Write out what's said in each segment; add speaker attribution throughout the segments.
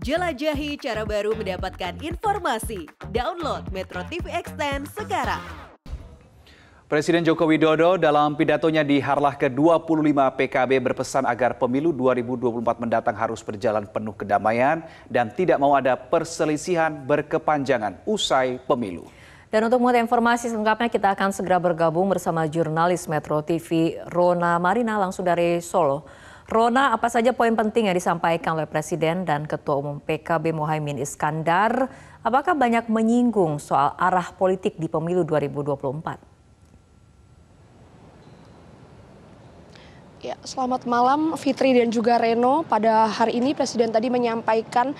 Speaker 1: Jelajahi cara baru mendapatkan informasi. Download Metro TV Extend sekarang. Presiden Joko Widodo dalam pidatonya di Harlah ke-25 PKB berpesan agar pemilu 2024 mendatang harus berjalan penuh kedamaian dan tidak mau ada perselisihan berkepanjangan usai pemilu. Dan untuk mengetahui informasi selengkapnya kita akan segera bergabung bersama jurnalis Metro TV Rona Marina langsung dari Solo. Rona, apa saja poin penting yang disampaikan oleh Presiden dan Ketua Umum PKB Mohaimin Iskandar? Apakah banyak menyinggung soal arah politik di pemilu 2024? Ya, selamat malam Fitri dan juga Reno. Pada hari ini Presiden tadi menyampaikan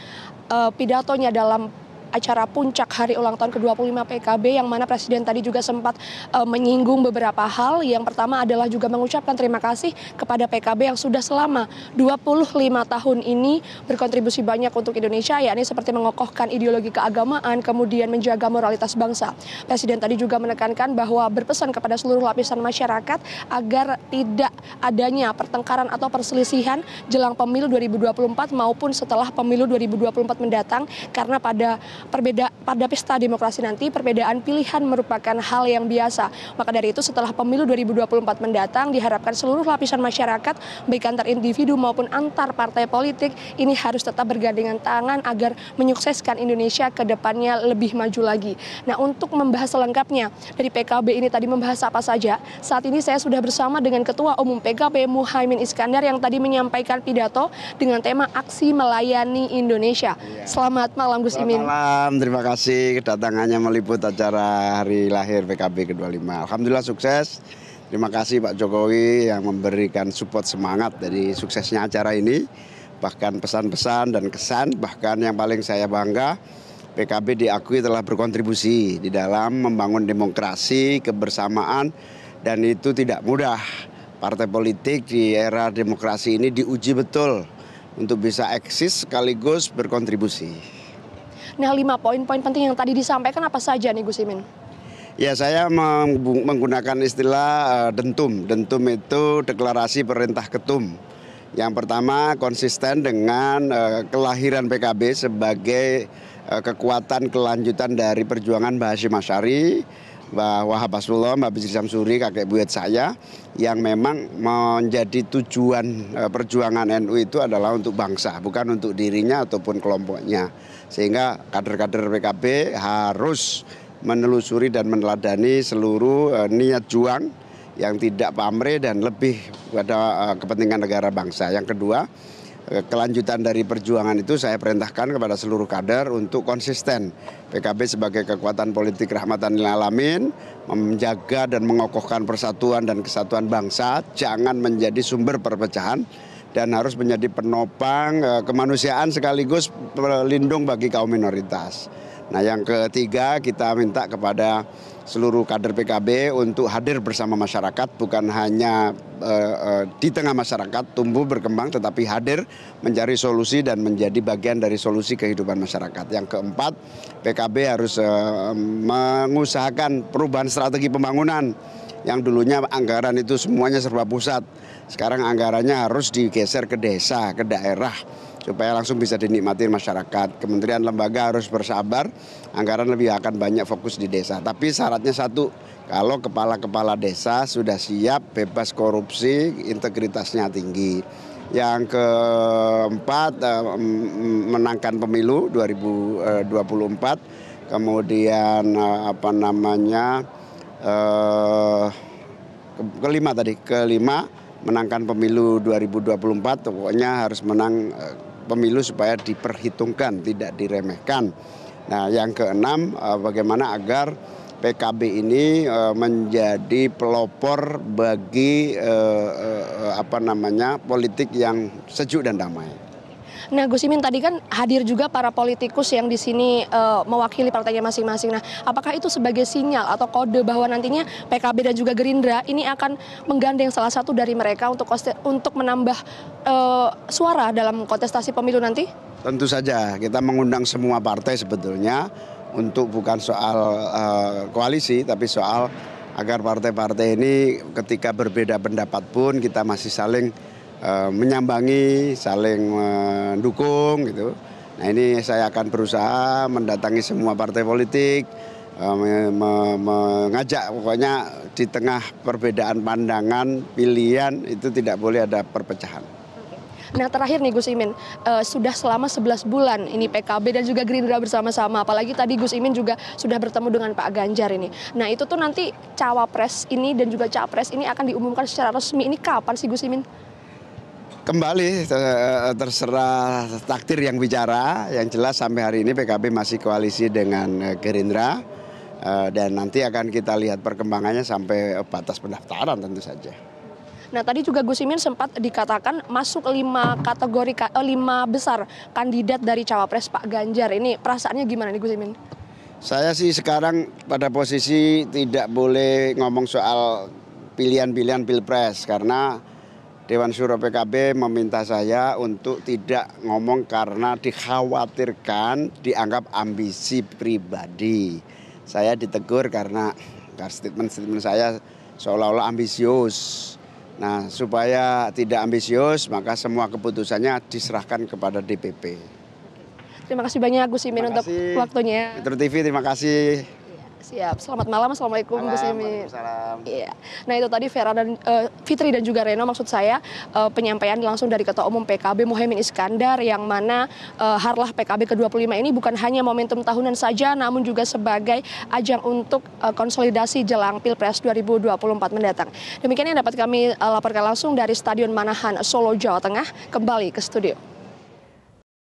Speaker 1: uh, pidatonya dalam acara puncak hari ulang tahun ke-25 PKB yang mana Presiden tadi juga sempat uh, menyinggung beberapa hal. Yang pertama adalah juga mengucapkan terima kasih kepada PKB yang sudah selama 25 tahun ini berkontribusi banyak untuk Indonesia yakni seperti mengokohkan ideologi keagamaan, kemudian menjaga moralitas bangsa. Presiden tadi juga menekankan bahwa berpesan kepada seluruh lapisan masyarakat agar tidak adanya pertengkaran atau perselisihan jelang pemilu 2024 maupun setelah pemilu 2024 mendatang karena pada perbeda pada pesta demokrasi nanti perbedaan pilihan merupakan hal yang biasa. Maka dari itu setelah pemilu 2024 mendatang diharapkan seluruh lapisan masyarakat baik antar individu maupun antar partai politik ini harus tetap bergandengan tangan agar menyukseskan Indonesia ke depannya lebih maju lagi. Nah, untuk membahas selengkapnya dari PKB ini tadi membahas apa saja? Saat ini saya sudah bersama dengan Ketua Umum PKB Muhaimin Iskandar yang tadi menyampaikan pidato dengan tema aksi melayani Indonesia. Iya. Selamat malam Gus Imin.
Speaker 2: malam malam, terima kasih kedatangannya meliput acara hari lahir PKB ke-25. Alhamdulillah sukses. Terima kasih Pak Jokowi yang memberikan support semangat dari suksesnya acara ini. Bahkan pesan-pesan dan kesan, bahkan yang paling saya bangga, PKB diakui telah berkontribusi di dalam membangun demokrasi, kebersamaan, dan itu tidak mudah. Partai politik di era demokrasi ini diuji betul untuk bisa eksis sekaligus berkontribusi.
Speaker 1: Nah, lima poin-poin penting yang tadi disampaikan apa saja nih Gus Imin?
Speaker 2: Ya saya menggunakan istilah eh, dentum. Dentum itu deklarasi perintah ketum. Yang pertama konsisten dengan eh, kelahiran PKB sebagai eh, kekuatan kelanjutan dari perjuangan Mbah Hashim Asyari, Mbah Wahab Basullah, Mbah Bisri Samsuri, kakek buat saya yang memang menjadi tujuan perjuangan NU itu adalah untuk bangsa, bukan untuk dirinya ataupun kelompoknya sehingga kader-kader PKB harus menelusuri dan meneladani seluruh eh, niat juang yang tidak pamrih dan lebih pada eh, kepentingan negara bangsa. Yang kedua, eh, kelanjutan dari perjuangan itu saya perintahkan kepada seluruh kader untuk konsisten. PKB sebagai kekuatan politik rahmatan lil alamin menjaga dan mengokohkan persatuan dan kesatuan bangsa, jangan menjadi sumber perpecahan dan harus menjadi penopang eh, kemanusiaan sekaligus pelindung bagi kaum minoritas. Nah, yang ketiga kita minta kepada seluruh kader PKB untuk hadir bersama masyarakat bukan hanya uh, uh, di tengah masyarakat tumbuh berkembang tetapi hadir mencari solusi dan menjadi bagian dari solusi kehidupan masyarakat. Yang keempat, PKB harus uh, mengusahakan perubahan strategi pembangunan yang dulunya anggaran itu semuanya serba pusat. Sekarang anggarannya harus digeser ke desa, ke daerah supaya langsung bisa dinikmati masyarakat. Kementerian lembaga harus bersabar, anggaran lebih akan banyak fokus di desa. Tapi syaratnya satu, kalau kepala-kepala desa sudah siap, bebas korupsi, integritasnya tinggi. Yang keempat, eh, menangkan pemilu 2024, eh, kemudian eh, apa namanya, kelima tadi, kelima menangkan pemilu 2024 pokoknya harus menang eh, pemilu supaya diperhitungkan, tidak diremehkan. Nah, yang keenam eh, bagaimana agar PKB ini eh, menjadi pelopor bagi apa namanya politik yang sejuk dan damai.
Speaker 1: Nah, Gus Imin tadi kan hadir juga para politikus yang di sini uh, mewakili partainya masing-masing. Nah, apakah itu sebagai sinyal atau kode bahwa nantinya PKB dan juga Gerindra ini akan menggandeng salah satu dari mereka untuk untuk menambah uh, suara dalam kontestasi pemilu nanti?
Speaker 2: Tentu saja, kita mengundang semua partai sebetulnya untuk bukan soal uh, koalisi tapi soal agar partai-partai ini ketika berbeda pendapat pun kita masih saling Eh, menyambangi, saling mendukung gitu. Nah ini saya akan berusaha mendatangi semua partai politik, eh, mengajak pokoknya di tengah perbedaan pandangan, pilihan itu tidak boleh ada perpecahan.
Speaker 1: Nah terakhir nih Gus Imin, uh, sudah selama 11 bulan ini PKB dan juga Gerindra bersama-sama, apalagi tadi Gus Imin juga sudah bertemu dengan Pak Ganjar ini. Nah itu tuh nanti cawapres ini dan juga capres ini akan diumumkan secara resmi, ini kapan sih Gus Imin?
Speaker 2: Kembali eh, terserah takdir yang bicara, yang jelas sampai hari ini PKB masih koalisi dengan eh, Gerindra eh, dan nanti akan kita lihat perkembangannya sampai batas pendaftaran tentu saja.
Speaker 1: Nah tadi juga Gus Imin sempat dikatakan masuk lima kategori lima besar kandidat dari cawapres Pak Ganjar. Ini perasaannya gimana nih Gus Imin?
Speaker 2: Saya sih sekarang pada posisi tidak boleh ngomong soal pilihan-pilihan pilpres karena Dewan Suro PKB meminta saya untuk tidak ngomong karena dikhawatirkan dianggap ambisi pribadi. Saya ditegur karena statement-statement saya seolah-olah ambisius. Nah, supaya tidak ambisius, maka semua keputusannya diserahkan kepada DPP.
Speaker 1: Terima kasih banyak Gus Imin untuk waktunya. Metro
Speaker 2: TV, terima kasih.
Speaker 1: Siap. Selamat malam. Assalamualaikum malam, Gus Imin. Iya. Nah itu tadi Vera dan uh, Fitri dan juga Reno maksud saya uh, penyampaian langsung dari Ketua Umum PKB Mohaimin Iskandar yang mana uh, harlah PKB ke-25 ini bukan hanya momentum tahunan saja namun juga sebagai ajang untuk uh, konsolidasi jelang Pilpres 2024 mendatang. Demikian yang dapat kami uh, laporkan langsung dari Stadion Manahan Solo Jawa Tengah kembali ke studio.